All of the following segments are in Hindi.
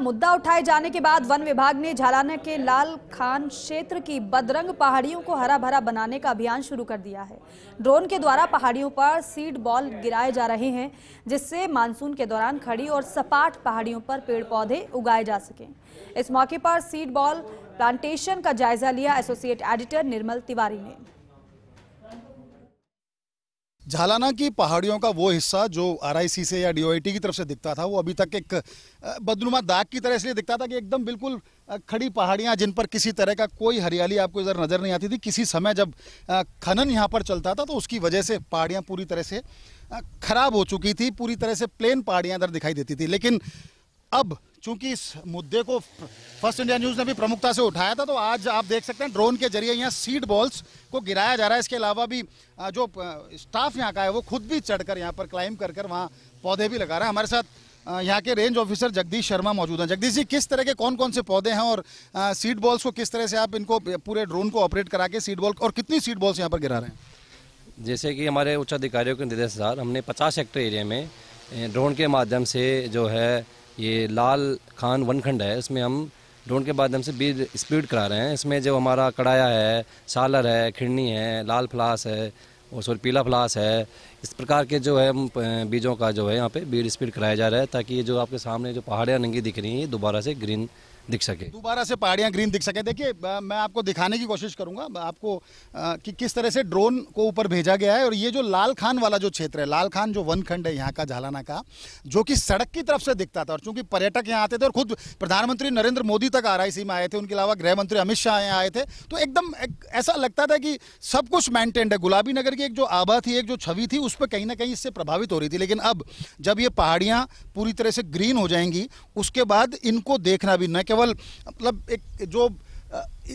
मुद्दा उठाए जाने के बाद वन विभाग ने झालाना के लाल खान क्षेत्र की बदरंग पहाड़ियों को हरा भरा बनाने का अभियान शुरू कर दिया है ड्रोन के द्वारा पहाड़ियों पर सीड बॉल गिराए जा रहे हैं जिससे मानसून के दौरान खड़ी और सपाट पहाड़ियों पर पेड़ पौधे उगाए जा सकें इस मौके पर सीड बॉल प्लांटेशन का जायजा लिया एसोसिएट एडिटर निर्मल तिवारी ने झालाना की पहाड़ियों का वो हिस्सा जो आरआईसी से या डीओआईटी की तरफ से दिखता था वो अभी तक एक बदनुमा दाग की तरह इसलिए दिखता था कि एकदम बिल्कुल खड़ी पहाड़ियाँ जिन पर किसी तरह का कोई हरियाली आपको इधर नज़र नहीं आती थी किसी समय जब खनन यहाँ पर चलता था तो उसकी वजह से पहाड़ियाँ पूरी तरह से खराब हो चुकी थी पूरी तरह से प्लेन पहाड़ियाँ इधर दिखाई देती थी लेकिन अब चूंकि इस मुद्दे को फर्स्ट इंडिया न्यूज ने भी प्रमुखता से उठाया था तो आज आप देख सकते हैं ड्रोन के जरिए यहाँ सीड बॉल्स को गिराया जा रहा है इसके अलावा भी जो स्टाफ यहाँ का है वो खुद भी चढ़कर यहाँ पर क्लाइंब कर कर वहाँ पौधे भी लगा रहा है हमारे साथ यहाँ के रेंज ऑफिसर जगदीश शर्मा मौजूद हैं जगदीश जी किस तरह के कौन कौन से पौधे हैं और सीड बॉल्स को किस तरह से आप इनको पूरे ड्रोन को ऑपरेट करा के सीड बॉल और कितनी सीड बॉल्स यहाँ पर गिरा रहे हैं जैसे कि हमारे उच्च अधिकारियों के निर्देश हमने पचास हेक्टर एरिया में ड्रोन के माध्यम से जो है ये लाल खान वन खंड है इसमें हम ड्रोन के माध्यम से बीज स्पीड करा रहे हैं इसमें जो हमारा कड़ाया है सालर है खिड़नी है लाल फ्लास है और सॉरी पीला फ्लास है इस प्रकार के जो है बीजों का जो है यहाँ पे बीड स्पीड कराया जा रहा है ताकि ये जो आपके सामने जो पहाड़ियाँ नंगी दिख रही हैं ये दोबारा से ग्रीन दिख सके दोबारा से पहाड़ियाँ ग्रीन दिख सके देखिए मैं आपको दिखाने की कोशिश करूंगा आपको कि किस तरह से ड्रोन को ऊपर भेजा गया है और ये जो लाल खान वाला जो क्षेत्र है लाल खान जो वन खंड है यहाँ का झालाना का जो कि सड़क की तरफ से दिखता था और चूंकि पर्यटक यहाँ आते थे और खुद प्रधानमंत्री नरेंद्र मोदी तक आर में आए थे उनके अलावा गृह मंत्री अमित शाह यहाँ आए थे तो एकदम ऐसा लगता था कि सब कुछ मैंटेन्ड है गुलाबी नगर की एक जो आभा थी एक जो छवि थी उस पर कहीं ना कहीं इससे प्रभावित हो रही थी लेकिन अब जब ये पहाड़ियाँ पूरी तरह से ग्रीन हो जाएंगी उसके बाद इनको देखना भी न केवल मतलब एक जो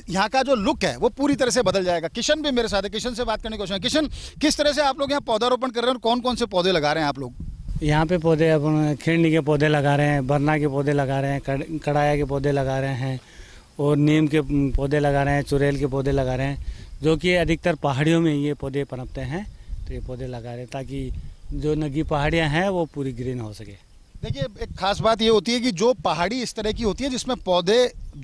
यहाँ का जो लुक है वो पूरी तरह से बदल जाएगा किशन भी मेरे साथ है किशन से बात करने की कोशिश किशन किस तरह से आप लोग यहाँ पौधारोपण कर रहे हैं और कौन कौन से पौधे लगा रहे हैं आप लोग यहाँ पे पौधे अपन खिंडी के पौधे लगा रहे हैं बरना के पौधे लगा रहे हैं कड़ाया के पौधे लगा रहे हैं और नीम के पौधे लगा रहे हैं चुरेल के पौधे लगा रहे हैं जो कि अधिकतर पहाड़ियों में ये पौधे पनपते हैं तो ये पौधे लगा रहे हैं ताकि जो नगी पहाड़ियाँ हैं वो पूरी ग्रीन हो सके देखिए एक खास बात ये होती है कि जो पहाड़ी इस तरह की होती है जिसमें पौधे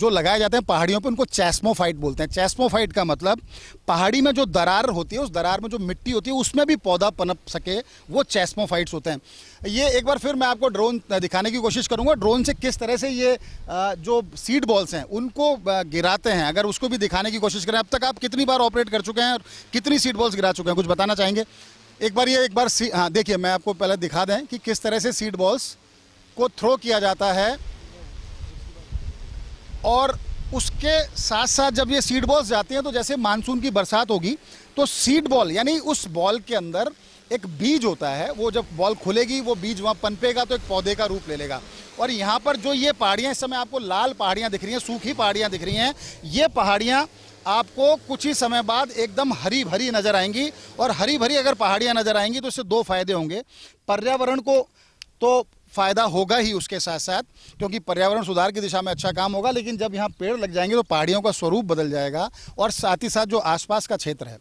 जो लगाए जाते हैं पहाड़ियों पे उनको चैस्मोफाइट बोलते हैं चैस्मोफाइट का मतलब पहाड़ी में जो दरार होती है उस दरार में जो मिट्टी होती है उसमें भी पौधा पनप सके वो चैस्मोफाइट्स होते हैं ये एक बार फिर मैं आपको ड्रोन दिखाने की कोशिश करूँगा ड्रोन से किस तरह से ये जो सीड बॉल्स हैं उनको गिराते हैं अगर उसको भी दिखाने की कोशिश करें अब तक आप कितनी बार ऑपरेट कर चुके हैं और कितनी सीड बॉल्स गिरा चुके हैं कुछ बताना चाहेंगे एक बार ये एक बार सी हाँ देखिए मैं आपको पहले दिखा दें कि किस तरह से सीड बॉल्स को थ्रो किया जाता है और उसके साथ साथ जब ये सीड बॉल्स जाते हैं तो जैसे मानसून की बरसात होगी तो सीड बॉल यानी उस बॉल के अंदर एक बीज होता है वो जब बॉल खुलेगी वो बीज वहाँ पनपेगा तो एक पौधे का रूप ले लेगा और यहाँ पर जो ये पहाड़ियाँ इस समय आपको लाल पहाड़ियाँ दिख रही हैं सूखी पहाड़ियाँ दिख रही हैं ये पहाड़ियाँ आपको कुछ ही समय बाद एकदम हरी भरी नज़र आएंगी और हरी भरी अगर पहाड़ियाँ नज़र आएंगी तो इससे दो फायदे होंगे पर्यावरण को तो फ़ायदा होगा ही उसके साथ साथ क्योंकि पर्यावरण सुधार की दिशा में अच्छा काम होगा लेकिन जब यहाँ पेड़ लग जाएंगे तो पहाड़ियों का स्वरूप बदल जाएगा और साथ ही साथ जो आसपास का क्षेत्र है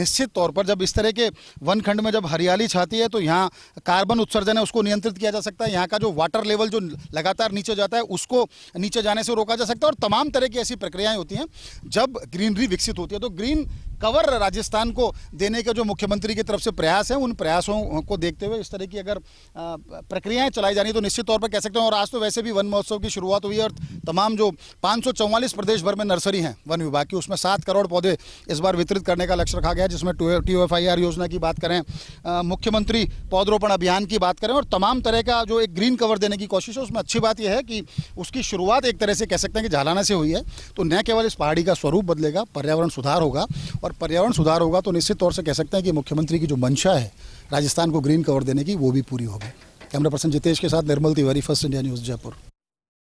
निश्चित तौर पर जब इस तरह के वन खंड में जब हरियाली छाती है तो यहाँ कार्बन उत्सर्जन है उसको नियंत्रित किया जा सकता है यहाँ का जो वाटर लेवल जो लगातार नीचे जाता है उसको नीचे जाने से रोका जा सकता है और तमाम तरह की ऐसी प्रक्रियाएँ होती हैं जब ग्रीनरी विकसित होती है तो ग्रीन कवर राजस्थान को देने के जो मुख्यमंत्री की तरफ से प्रयास हैं उन प्रयासों को देखते हुए इस तरह की अगर प्रक्रियाएं चलाई जानी तो निश्चित तौर पर कह सकते हैं और आज तो वैसे भी वन महोत्सव की शुरुआत हुई है और तमाम जो पाँच प्रदेश भर में नर्सरी हैं वन विभाग की उसमें सात करोड़ पौधे इस बार वितरित करने का लक्ष्य रखा गया जिसमें टी योजना की बात करें मुख्यमंत्री पौधरोपण अभियान की बात करें और तमाम तरह का जो एक ग्रीन कवर देने की कोशिश है उसमें अच्छी बात यह है कि उसकी शुरुआत एक तरह से कह सकते हैं कि झालाना से हुई है तो न केवल इस पहाड़ी का स्वरूप बदलेगा पर्यावरण सुधार होगा और और पर्यावरण सुधार होगा तो निश्चित तौर से कह सकते हैं कि मुख्यमंत्री की जो मंशा है राजस्थान को ग्रीन कवर देने की वो भी पूरी होगी कैमरा पर्सन जितेश के साथ Nirmal Tiwari First India News Jaipur